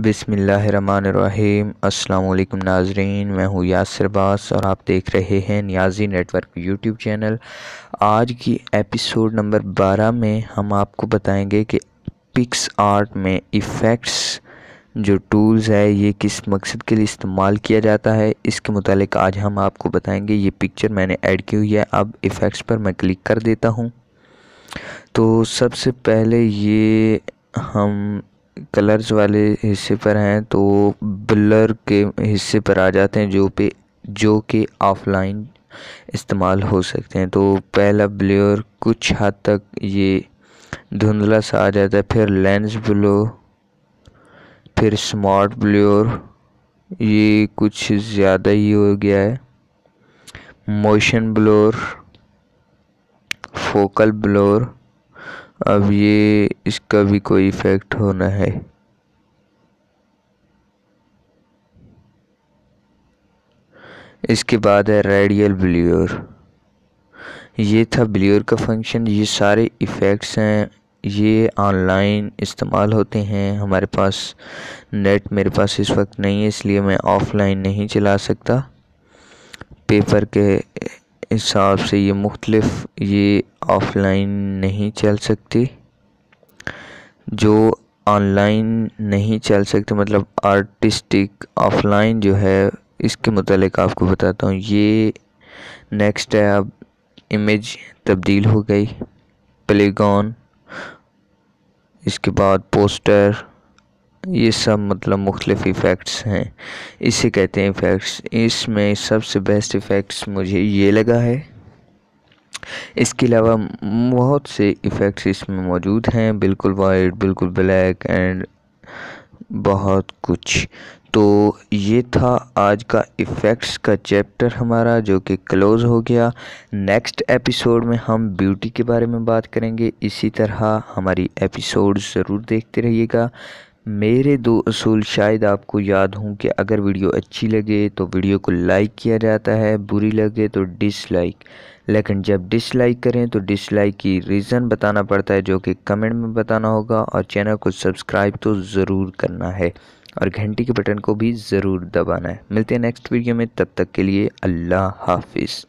बिसमीम् अल्लाम नाजरीन मैं हूँ यासर बास और आप देख रहे हैं न्याजी नेटवर्क यूट्यूब चैनल आज की एपिसोड नंबर 12 में हम आपको बताएंगे कि पिक्स आर्ट में इफ़ेक्ट्स जो टूल्स है ये किस मकसद के लिए इस्तेमाल किया जाता है इसके मुतालिक आज हम आपको बताएंगे ये पिक्चर मैंने ऐड की हुई है अब इफ़ेक्ट्स पर मैं क्लिक कर देता हूँ तो सबसे पहले ये हम कलर्स वाले हिस्से पर हैं तो ब्लर के हिस्से पर आ जाते हैं जो पे जो कि ऑफलाइन इस्तेमाल हो सकते हैं तो पहला ब्लर कुछ हद तक ये धुंधला सा आ जाता है फिर लेंस ब्लो फिर स्मार्ट ब्लर ये कुछ ज़्यादा ही हो गया है मोशन ब्लोर फोकल ब्लोर अब ये इसका भी कोई इफ़ेक्ट होना है इसके बाद है रेडियल ब्लियर ये था ब्लियर का फंक्शन ये सारे इफ़ेक्ट्स हैं ये ऑनलाइन इस्तेमाल होते हैं हमारे पास नेट मेरे पास इस वक्त नहीं है इसलिए मैं ऑफ़लाइन नहीं चला सकता पेपर के हिसाब से ये मुख्तलफ़ ये ऑफ़लाइन नहीं चल सकती जो ऑनलाइन नहीं चल सकते मतलब आर्टिस्टिक ऑफ़लाइन जो है इसके मतलब आपको बताता हूँ ये नेक्स्ट है अब इमेज तब्दील हो गई प्लेगॉन इसके बाद पोस्टर ये सब मतलब मुख्तफ इफ़ेक्ट्स हैं इसे कहते हैं इफ़ेक्ट्स इसमें सबसे बेस्ट इफ़ेक्ट्स मुझे ये लगा है इसके अलावा बहुत से इफ़ेक्ट्स इसमें मौजूद हैं बिल्कुल वाइट बिल्कुल ब्लैक एंड बहुत कुछ तो ये था आज का इफ़ेक्ट्स का चैप्टर हमारा जो कि क्लोज़ हो गया नेक्स्ट एपिसोड में हम ब्यूटी के बारे में बात करेंगे इसी तरह हमारी एपिसोड ज़रूर देखते रहिएगा मेरे दो असूल शायद आपको याद हों कि अगर वीडियो अच्छी लगे तो वीडियो को लाइक किया जाता है बुरी लगे तो डिसलाइक लेकिन जब डिसलाइक करें तो डिसलाइक की रीज़न बताना पड़ता है जो कि कमेंट में बताना होगा और चैनल को सब्सक्राइब तो ज़रूर करना है और घंटी के बटन को भी ज़रूर दबाना है मिलते हैं नेक्स्ट वीडियो में तब तक के लिए अल्लाह हाफिज़